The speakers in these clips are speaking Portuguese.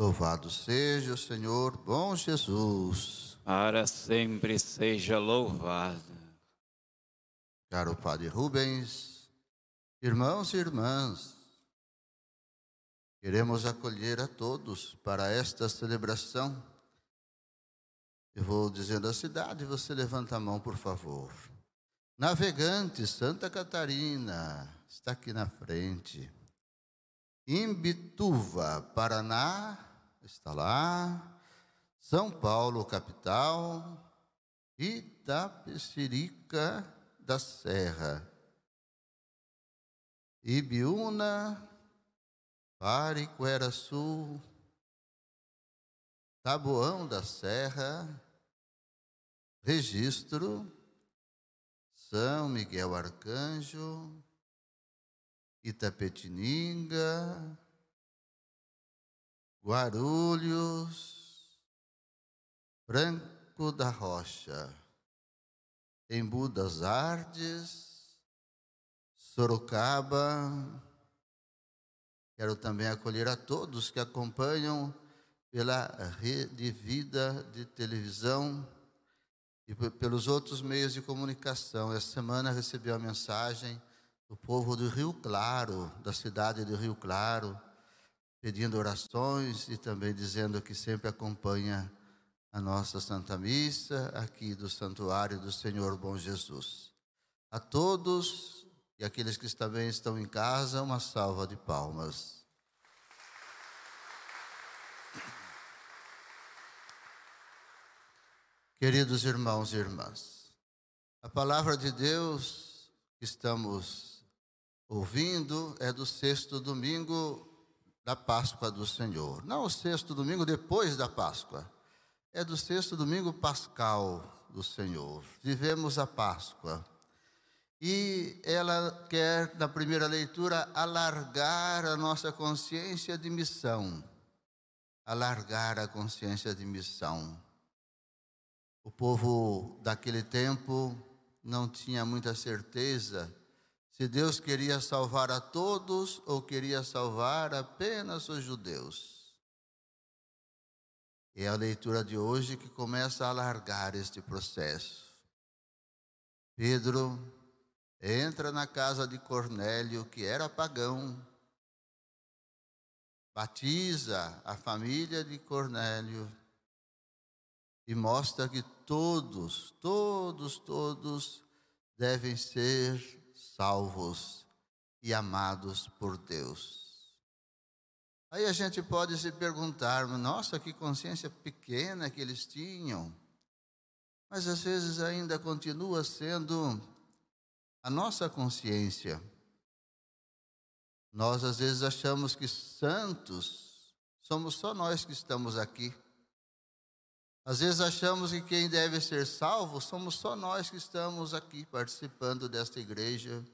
Louvado seja o Senhor, bom Jesus. Para sempre seja louvado. Caro Padre Rubens, irmãos e irmãs, queremos acolher a todos para esta celebração. Eu vou dizendo a cidade, você levanta a mão, por favor. Navegante, Santa Catarina, está aqui na frente. Imbituva, Paraná, está lá. São Paulo, capital, Itapecerica da Serra, Ibiúna, Sul Taboão da Serra, Registro, São Miguel Arcanjo, Itapetininga, Guarulhos, Franco da Rocha, Embu das Ardes, Sorocaba. Quero também acolher a todos que acompanham pela rede Vida de televisão e pelos outros meios de comunicação. Essa semana recebi uma mensagem do povo do Rio Claro, da cidade de Rio Claro pedindo orações e também dizendo que sempre acompanha a nossa Santa Missa aqui do Santuário do Senhor Bom Jesus. A todos e aqueles que também estão em casa, uma salva de palmas. Queridos irmãos e irmãs, a palavra de Deus que estamos ouvindo é do sexto domingo da Páscoa do Senhor. Não o sexto domingo depois da Páscoa, é do sexto domingo pascal do Senhor. Vivemos a Páscoa. E ela quer, na primeira leitura, alargar a nossa consciência de missão. Alargar a consciência de missão. O povo daquele tempo não tinha muita certeza se Deus queria salvar a todos ou queria salvar apenas os judeus. É a leitura de hoje que começa a alargar este processo. Pedro entra na casa de Cornélio, que era pagão, batiza a família de Cornélio e mostra que todos, todos, todos devem ser salvos e amados por Deus. Aí a gente pode se perguntar, nossa, que consciência pequena que eles tinham. Mas às vezes ainda continua sendo a nossa consciência. Nós às vezes achamos que santos somos só nós que estamos aqui. Às vezes achamos que quem deve ser salvo somos só nós que estamos aqui participando desta igreja.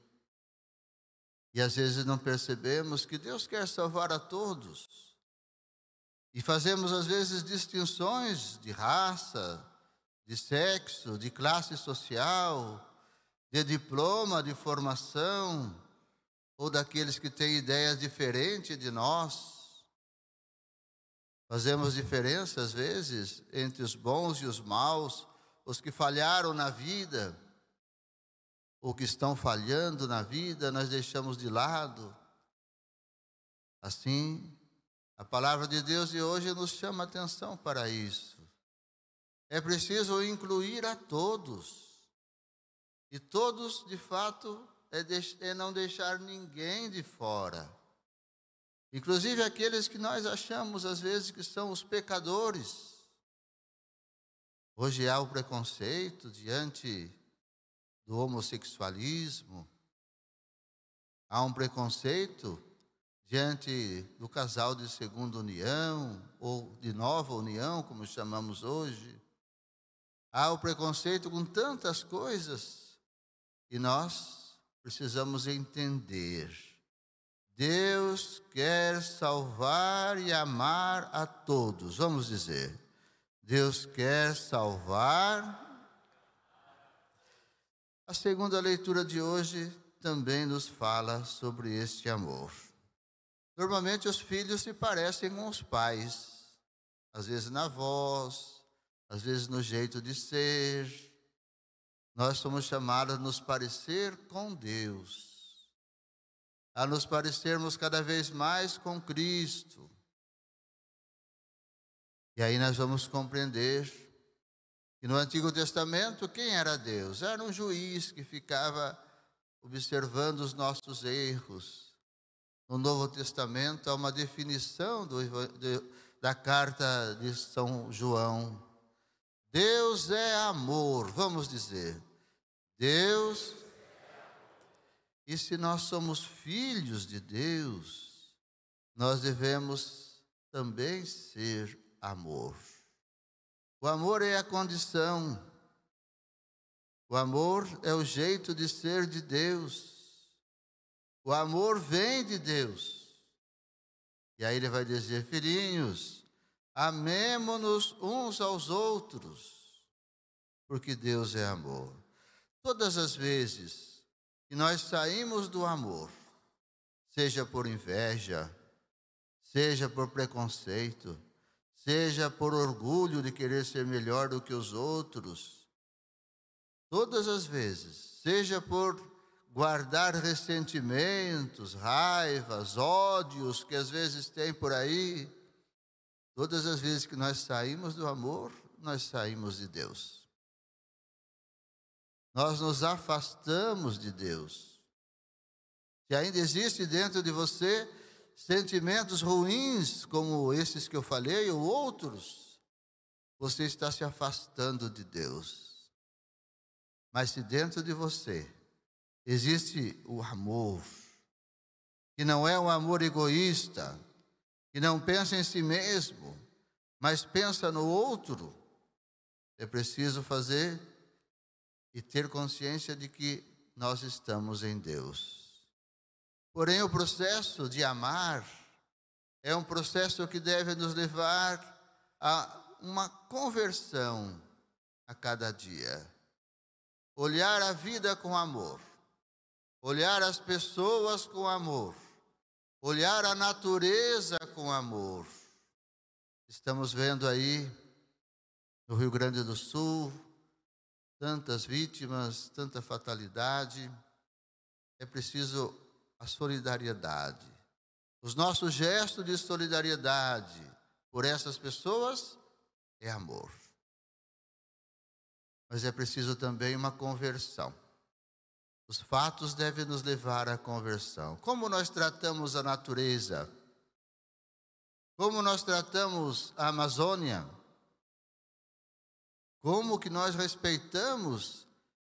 E às vezes não percebemos que Deus quer salvar a todos. E fazemos às vezes distinções de raça, de sexo, de classe social, de diploma, de formação, ou daqueles que têm ideias diferentes de nós. Fazemos diferença, às vezes, entre os bons e os maus, os que falharam na vida, ou que estão falhando na vida, nós deixamos de lado. Assim, a palavra de Deus de hoje nos chama atenção para isso. É preciso incluir a todos. E todos, de fato, é, é não deixar ninguém de fora. Inclusive aqueles que nós achamos às vezes que são os pecadores. Hoje há o preconceito diante do homossexualismo, há um preconceito diante do casal de segunda união ou de nova união, como chamamos hoje. Há o preconceito com tantas coisas e nós precisamos entender Deus quer salvar e amar a todos. Vamos dizer: Deus quer salvar. A segunda leitura de hoje também nos fala sobre este amor. Normalmente os filhos se parecem com os pais, às vezes na voz, às vezes no jeito de ser. Nós somos chamados a nos parecer com Deus a nos parecermos cada vez mais com Cristo. E aí nós vamos compreender que no Antigo Testamento quem era Deus? Era um juiz que ficava observando os nossos erros. No Novo Testamento há uma definição do, de, da carta de São João. Deus é amor, vamos dizer. Deus e se nós somos filhos de Deus, nós devemos também ser amor. O amor é a condição. O amor é o jeito de ser de Deus. O amor vem de Deus. E aí ele vai dizer: Filhinhos, amemo-nos uns aos outros, porque Deus é amor. Todas as vezes que nós saímos do amor, seja por inveja, seja por preconceito, seja por orgulho de querer ser melhor do que os outros, todas as vezes, seja por guardar ressentimentos, raivas, ódios que às vezes tem por aí, todas as vezes que nós saímos do amor, nós saímos de Deus nós nos afastamos de Deus. Se ainda existe dentro de você sentimentos ruins, como esses que eu falei, ou outros, você está se afastando de Deus. Mas se dentro de você existe o amor, que não é um amor egoísta, que não pensa em si mesmo, mas pensa no outro, é preciso fazer e ter consciência de que nós estamos em Deus. Porém, o processo de amar é um processo que deve nos levar a uma conversão a cada dia. Olhar a vida com amor, olhar as pessoas com amor, olhar a natureza com amor. Estamos vendo aí no Rio Grande do Sul, tantas vítimas, tanta fatalidade. É preciso a solidariedade. Os nossos gestos de solidariedade por essas pessoas é amor. Mas é preciso também uma conversão. Os fatos devem nos levar à conversão. Como nós tratamos a natureza? Como nós tratamos a Amazônia? Como que nós respeitamos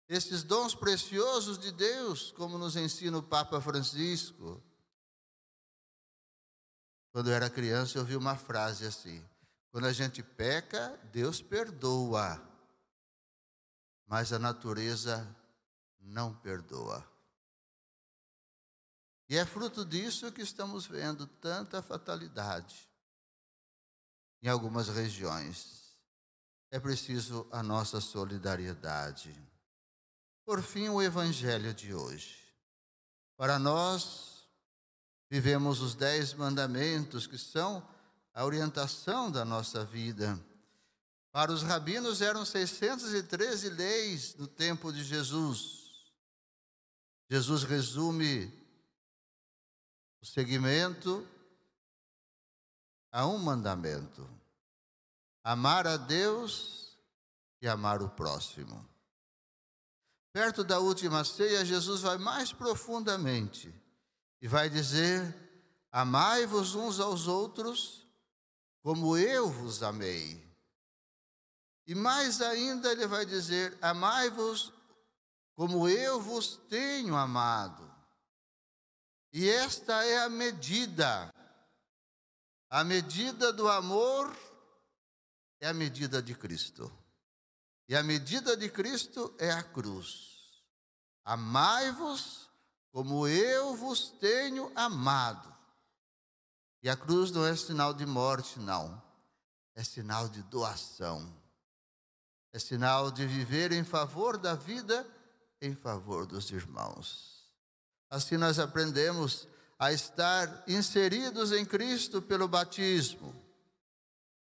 esses dons preciosos de Deus, como nos ensina o Papa Francisco? Quando eu era criança, eu ouvi uma frase assim: quando a gente peca, Deus perdoa, mas a natureza não perdoa. E é fruto disso que estamos vendo tanta fatalidade em algumas regiões é preciso a nossa solidariedade. Por fim, o Evangelho de hoje. Para nós, vivemos os dez mandamentos, que são a orientação da nossa vida. Para os rabinos eram 613 leis no tempo de Jesus. Jesus resume o segmento a um mandamento amar a Deus e amar o próximo. Perto da última ceia, Jesus vai mais profundamente e vai dizer: Amai-vos uns aos outros como eu vos amei. E mais ainda, ele vai dizer: Amai-vos como eu vos tenho amado. E esta é a medida, a medida do amor é a medida de Cristo. E a medida de Cristo é a cruz. Amai-vos como eu vos tenho amado. E a cruz não é sinal de morte, não. É sinal de doação. É sinal de viver em favor da vida, em favor dos irmãos. Assim nós aprendemos a estar inseridos em Cristo pelo batismo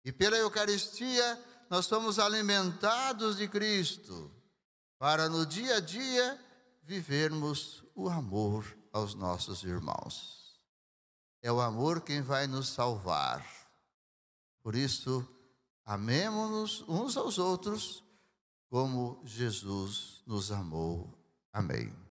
e pela Eucaristia, nós somos alimentados de Cristo, para no dia a dia vivermos o amor aos nossos irmãos. É o amor quem vai nos salvar. Por isso, amemos-nos uns aos outros como Jesus nos amou. Amém.